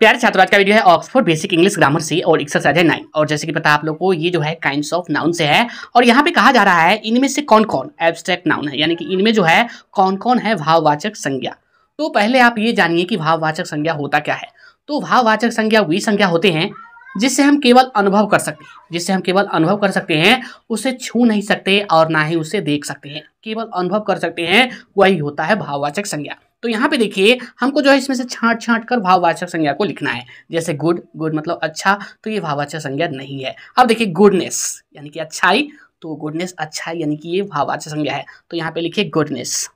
प्यारे छात्र आज का वीडियो है ऑक्सफोर्ड बेसिक इंग्लिश ग्रामर से और एक्सरसाइज है नाइन और जैसे कि पता आप लोग को ये जो है काइंड्स ऑफ नाउन से है और यहाँ पे कहा जा रहा है इनमें से कौन कौन एब्स्ट्रैक्ट नाउन है यानी कि इनमें जो है कौन कौन है भाववाचक संज्ञा तो पहले आप ये जानिए कि भाववाचक संज्ञा होता क्या है तो भाववाचक संज्ञा वही संज्ञा होते हैं जिससे हम केवल अनुभव कर सकते हैं जिससे हम केवल अनुभव कर सकते हैं उसे छू नहीं सकते और ना ही उसे देख सकते हैं केवल अनुभव कर सकते हैं वही होता है भाववाचक संज्ञा तो यहाँ पे देखिए हमको जो है इसमें से छाट छाट कर भाववाचक संज्ञा को लिखना है जैसे गुड गुड मतलब अच्छा तो ये भाववाचक संज्ञा नहीं है अब देखिए गुडनेस यानी कि अच्छाई तो गुडनेस अच्छा यानी कि ये भाववाचक संज्ञा है तो यहाँ पे लिखिए गुडनेस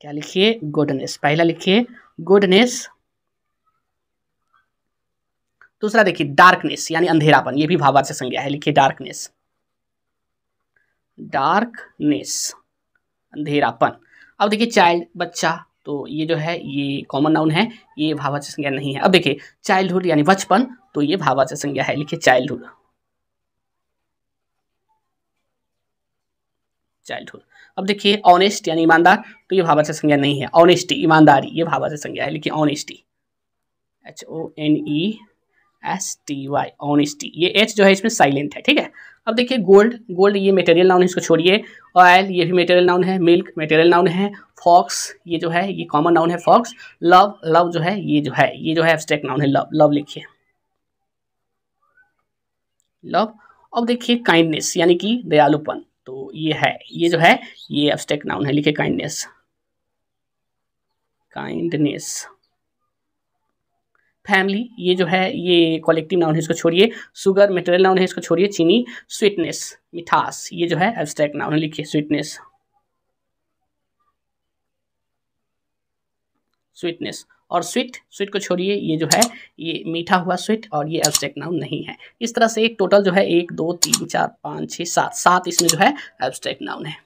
क्या लिखिए गुडनेस पहला लिखिए गुडनेस दूसरा देखिए डार्कनेस यानी अंधेरापन ये भी भाववाचक संज्ञा है लिखिए डार्कनेस डार्कनेस अंधेरापन अब देखिए चाइल्ड बच्चा तो ये जो है ये कॉमन नाउन है ये भावाचक संज्ञा नहीं है अब देखिए चाइल्डहुड यानी बचपन तो ये भावाचक संज्ञा है लिखिए चाइल्डहुड चाइल्डहुड अब देखिए ऑनेस्ट यानी ईमानदार तो ये भावाचक संज्ञा नहीं है ऑनेस्टी ईमानदारी ये भावाचक संज्ञा है लिखिए honesty H O N E S T Y honesty ये एच जो है इसमें साइलेंट है ठीक है अब देखिए गोल्ड गोल्ड ये मेटेरियल नाउन है इसको छोड़िए ऑयल ये भी मेटेरियल नाउन है मिल्क मेटेरियल नाउन है फॉक्स ये जो है ये कॉमन नाउन है फॉक्स लव लव जो है ये जो है ये जो है एब्स्ट्रैक्ट नाउन है लव लव लिखिए लव अब देखिए काइंडनेस यानी कि दयालुपन तो ये है ये जो है ये एब्स्ट्रैक्ट नाउन है लिखिए काइंडनेस काइंडनेस फैमिली ये जो है ये कॉलेक्टिव नाउन है इसको छोड़िए सुगर मेटेरियल नाउन है इसको छोड़िए चीनी स्वीटनेस मिठास ये जो है एब्स्ट्रैक्ट नाउन है लिखिए स्वीटनेस स्वीटनेस और स्वीट स्वीट को छोड़िए ये जो है ये मीठा हुआ स्वीट और ये एब्स्ट्रैक्ट नाउन नहीं है इस तरह से एक टोटल जो है एक दो तीन चार पाँच छः सात सात इसमें जो है एब्स्ट्रैक्ट नाउन है